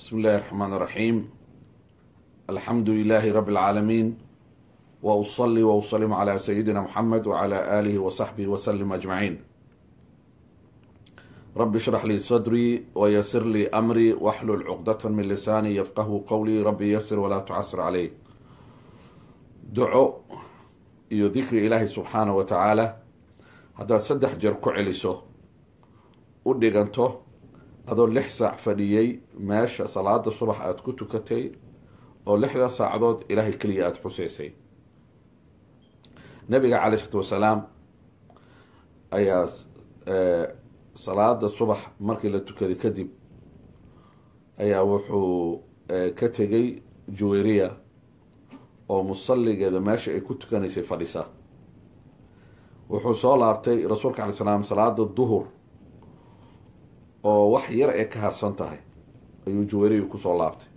بسم الله الرحمن الرحيم الحمد لله رب العالمين وأصلي وأسلم على سيدنا محمد وعلى آله وصحبه وسلم أجمعين رب اشرح لي صدري ويسر لي أمري واحلل عقدة من لساني يفقه قولي ربي يسر ولا تعسر عليه duco iyo dikri ilaahay subxaana wa tacaala haddaad saddex jeer ku celiso adoo lix saac fadhiyey meesha salaada subax aada ku tukatay oo lixda saacadood ilaahay keliya aada xusaysay nabiga caley isalaatu wasalaam ayaa eh, salaada subax markii la tukaday kadib ayaa wuxuu eh, ka tegay juweriya oo musalligeeda meesha ay ku tukanaysay fadhisa wuxuu soo laabtay rasuulka alay salaam salaada duhur oo wax yar ee ka harsan tahay ayuu jaweriya kusoo laabtay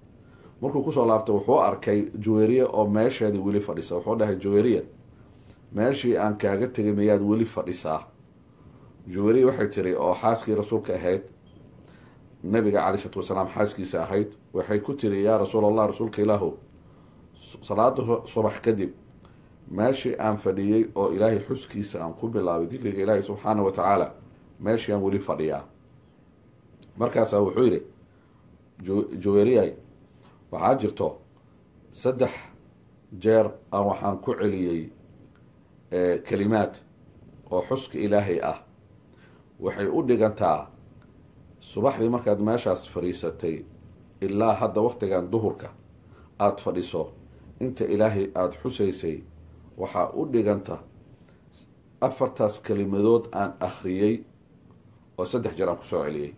markuu kusoo laabtay wuxuu arkay jaweriya oo meesheedii weli fadhisa wuxuu dhahay jaweriya meeshii aan kaaga tegay mayaad weli fadhisaa jaweriya waxay tiri oo xaaskii rasuulka ahayd nabiga calai isalaatu wasalaam xaaskiisa ahayd waxay ku tiri yaa rasuul allah rasuulka ilaahu salaada subax kadib meeshii aan fadhiyey oo ilaahay xuskiisa aan ku bilaabay dikriga ilaahay subxaana wa tacaala meeshii aan weli fadhiyaa markaasaa wuxuu yihi juweriyaay waxaa jirto saddex jeer aan waxaan ku celiyey eh, kelimaad oo xuska ilaahay ah waxay u dhigantaa subaxdii markaad meeshaas fadhiisatay ilaa hadda waktigan duhurka aada fadhiso inta ilaahay aada xusaysay waxaa u dhiganta afartaas kelimadood aan akhriyey oo saddex jeer aan ku soo celiyey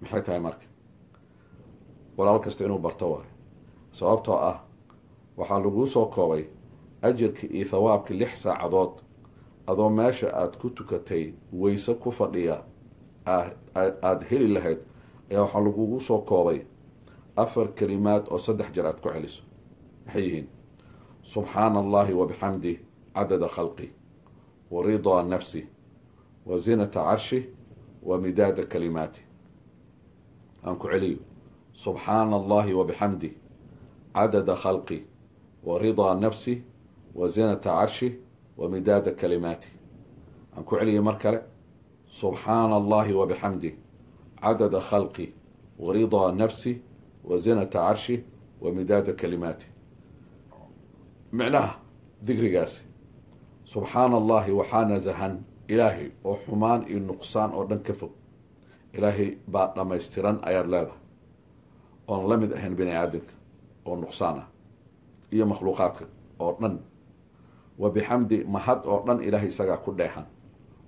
maxay tahay marka walaal kasta inuu barto waay sababtoo ah waxaa laguu soo koobay ajirka iyo thawaabka lix saacadood adoo meesha aada ku tukatay weyse ku fadhiya aada heli lahayd ayaa waxaa lagugu soo koobay afar kalimaad oo saddex jeer aada ku celiso maxay yihiin subxaana allahi wabixamdi cadada khalqi wa ridaa nafsi wa zinata carshi wa midaada kalimaati aan ku celiyo subxaana allahi wa bixamdih cadada khalqih wa ridaa nafsih wa zinata carshih wa midaada kalimaatih aan ku celiyay mar kale subxaana allahi wa bixamdih cadada khalqih wa ridaa nafsih wa zinata carshih wa midaada kalimaatih micnaha digrigaasi subxaana allahi waxaa nasahan ilaahay oo xumaan iyo nuqsaan oo dhan ka fog ilaahay baa dhammaystiran ayaad leedahay oon la mid ahayn bini aadamka oo nuqsaan ah iyo makhluuqaadka oo dhan wa bixamdi mahad oo dhan ilaahay isagaa ku dheehan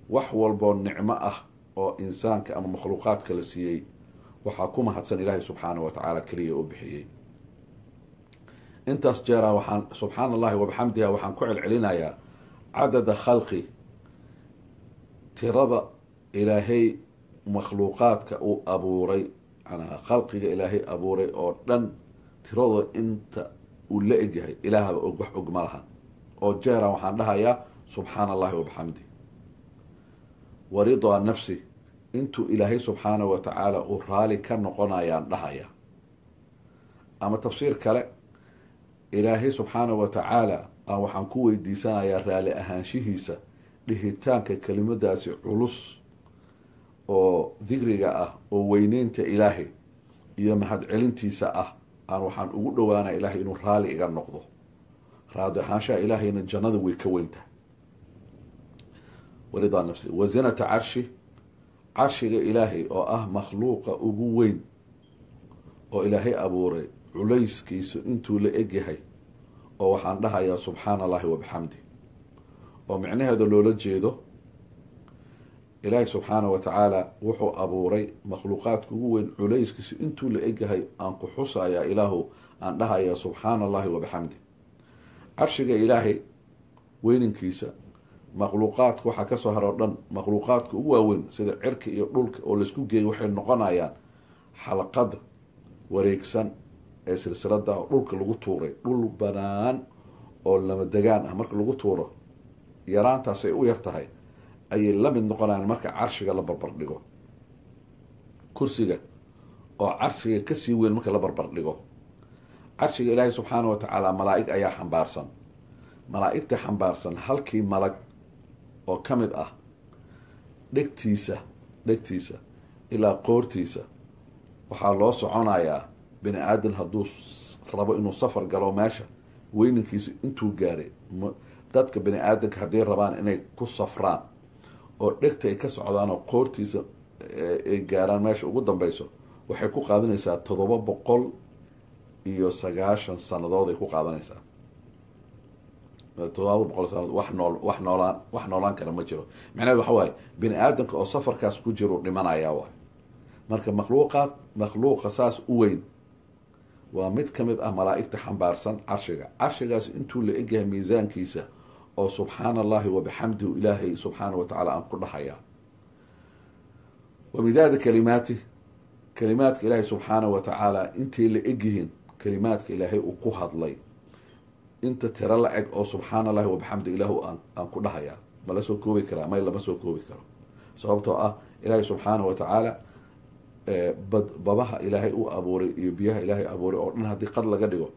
wax walboo nicmo ah oo insaanka ama makhluuqaadka la siiyey waxaa ku mahadsan ilaahay subxaanah wa tacaala keliya oo bixiyey intaas jeeraa waxaan subxaana allahi wabixamdiha waxaan ku celcelinayaa cadada khalqi tirada ilaahay makhluuqaadka uu abuuray manaa khalqiga ilaahay abuuray oo dhan tiradoo inta uu la egyahay ilaahaba og wax og ma lahan oo jeeran waxaan dhahayaa subxaana allahi wabxamdi waridaa nafsi intuu ilaahay subxaana wa tacaala uu raali ka noqonayaan dhahayaa ama tafsiir kale ilaahay subxaana wa tacaala aan waxaan ku weydiisanayaa raali ahaanshihiisa dhihitaanka kelimadaasi culus oo dikriga ah oo weyneynta ilaahay iyo mahadcelintiisa ah aan waxaan ugu dhowaana ilaahay inuu raali iga noqdo raadi ahaanshaha ilaahayna jannada way ka weyntaha waridaa nafsi wa carshi carshiga ilaahay oo ah makhluuqa ugu weyn oo ilaahay abuuray culayskiisu intuu la egyahay oo waxaan dhahayaa subxaana allahi wabixamdi oo micnaheeda loola jeedo ilaahay subxaana wa tacaala wuxuu abuuray makhluuqaadka ugu weyn culayskiisu intuu la egyahay aan ku xusayaa ilaahu aan dhahayaa subxaana allahi wabixamdi carshiga ilaahay weyninkiisa makhluuqaadka waxaa kasoo haro dhan makhluuqaadka ugu waaweyn sida cirka iyo dhulka oo laisku geeyay waxay noqonayaan xalqada wareegsan ee silsilada oo dhulka lagu tuuray dhul banaan oo lama degaan ah marka lagu tuuro yaraantaas ay u yartahay ayay la mid noqonayaan marka carshiga la barbardhigo kursiga oo carshiga kasii weyn marka la barbardhigo carshiga ilaahay subxaana watacaala malaa-ig ayaa xambaarsan malaaigta xambaarsan halkii malag oo ka mid ah dhegtiisa dhegtiisa ilaa qoortiisa waxaa loo soconayaa bini aadan hadduu rabo inuu safar galo meesha weynankiisa intuu gaaray dadka bini aadanka hadday rabaan inay ku safraan oo dhegta ay ka socdaan oo qoortiisa eh, ay gaaraan meesha ugu dambeyso waxay ku qaadanaysaa todoba boqol iyo sagaashan sanadood ay ku qaadanaysaa eh, todoba boqol sanadood wax nool wax noolaan wax noolaan kara ma jiro macnaheed waxa waaye bini aadamka oo safarkaas ku jiru dhimanayaa waay marka makhluuqaad makhluuqa saas u weyn waa mid ka mid ah malaa'igta xambaarsan carshiga carshigaas intuu la egyahay miisaankiisa oo subxaana allahi wabixamdihi ilaahay subxaana wa tacaala aan ku dhahayaa wamidaada kalimaatih kalimaadka ilaahay subxaana wa tacaala intay la egyihiin kalimaadka ilaahay uu ku hadlay inta tiro la eg oo subxaana allahi wabixamdi ilaahu aan ku dhahayaa ma la soo koobi karaa may lama soo koobi karo sababtoo ah ilaahay subxaana wa tacaala bad babaha ilaahay uu abuuray iyo biyaha ilaahay abuuray oo dhan haddii qad laga dhigo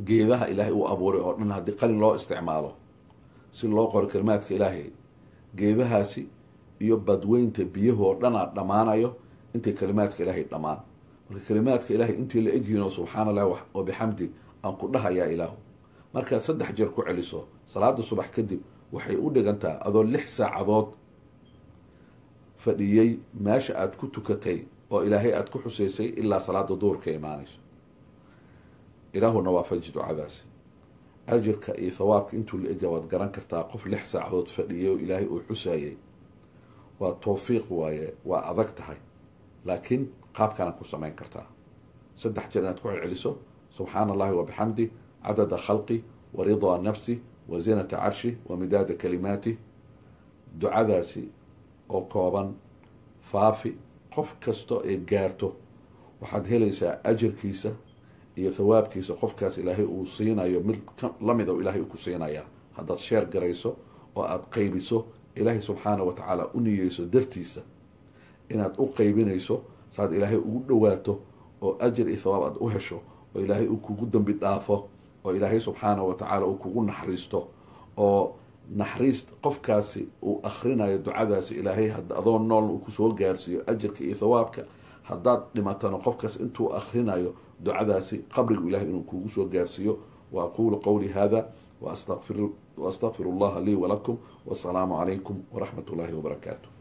geedaha ilaahay uu abuuray oo dhan haddii qalin loo isticmaalo si loo qoro kalimaadka ilaahay geedahaasi iyo badweynta biyahu oo dhanaa dhammaanayo intay kalimaadka ilaahay dhammaan marka kalimaadka ilaahay intii la egyihiin oo subxaana llahi oo bixamdi aan ku dhahayaa ilaahu markaad saddex jeer ku celiso salaada subax kadib waxay u dhigantaa adoo lix saacadood fadhiyey meesha aada ku tukatay oo ilaahay aada ku xusaysay ilaa salaada duhurka imaanayso ilaahuna waafaji ducadaasi ajirka iyo thawaabka intuu la ega waad garan kartaa qof lix saacadood fadhiyay oo ilaahay uu xusayay waa towfiiq waaye waa adag tahay laakiin qaabkana ku samayn kartaa saddex jeer inaad ku celceliso subxaana allahi wabixamdi cadada khalqi wa ridaa nafsi wa zinata carshi wa midaada kalimaati ducadaasi oo kooban faafi qof kasta ee gaarto waxaad helaysaa ajirkiisa iyo thawaabkiisa qofkaas ilaahay uu siinayo mid lamid o ilaahay ku siinayaa haddaad sheer garayso oo aad qaybiso ilaahay subxaana watacaala tacaala u niyeyso dartiisa inaad u qaybinayso saaad ilaahay ugu dhawaato oo ajir iyo thawaab aad u hesho oo ilaahay uu kugu dambi dhaafo oo ilaahay subxaana watacaala tacaala uu kugu naxriisto oo naxariist qofkaasi uu akhrinayo ducadaasi ilaahay adoon noolna uu kusoo gaarsiiyo ajirka iyo thawaabka haddaad dhimatana qofkaas intuu akrinayo ducadaasi qabrigu ilahay inuu kuugu soo gaarsiiyo wa aquulu qowlii hada waastaqfiru اllaha lii walakum wasalaamu calaykum waraxmat اllahi wbarakaatu